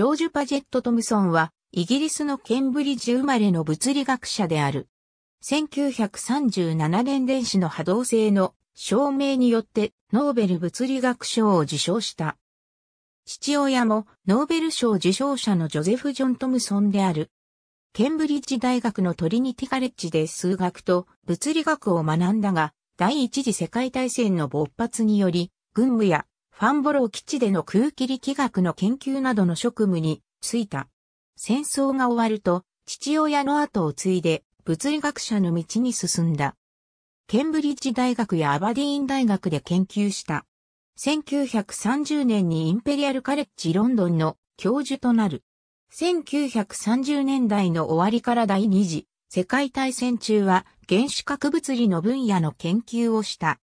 ジョージュ・パジェット・トムソンは、イギリスのケンブリッジ生まれの物理学者である。1937年電子の波動性の証明によってノーベル物理学賞を受賞した。父親もノーベル賞受賞者のジョゼフ・ジョン・トムソンである。ケンブリッジ大学のトリニティカレッジで数学と物理学を学んだが、第一次世界大戦の勃発により、軍務やファンボロー基地での空気力学の研究などの職務に就いた。戦争が終わると、父親の後を継いで物理学者の道に進んだ。ケンブリッジ大学やアバディーン大学で研究した。1930年にインペリアルカレッジロンドンの教授となる。1930年代の終わりから第二次世界大戦中は原子核物理の分野の研究をした。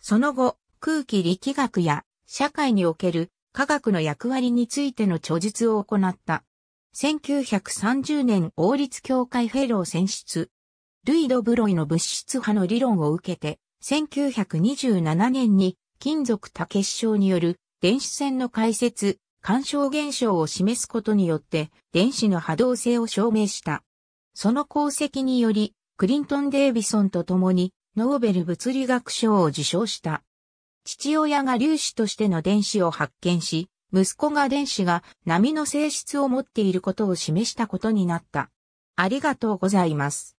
その後、空気力学や社会における科学の役割についての著述を行った。1930年王立協会フェロー選出。ルイ・ド・ブロイの物質派の理論を受けて、1927年に金属多結晶による電子線の解説、干渉現象を示すことによって電子の波動性を証明した。その功績により、クリントン・デービソンと共にノーベル物理学賞を受賞した。父親が粒子としての電子を発見し、息子が電子が波の性質を持っていることを示したことになった。ありがとうございます。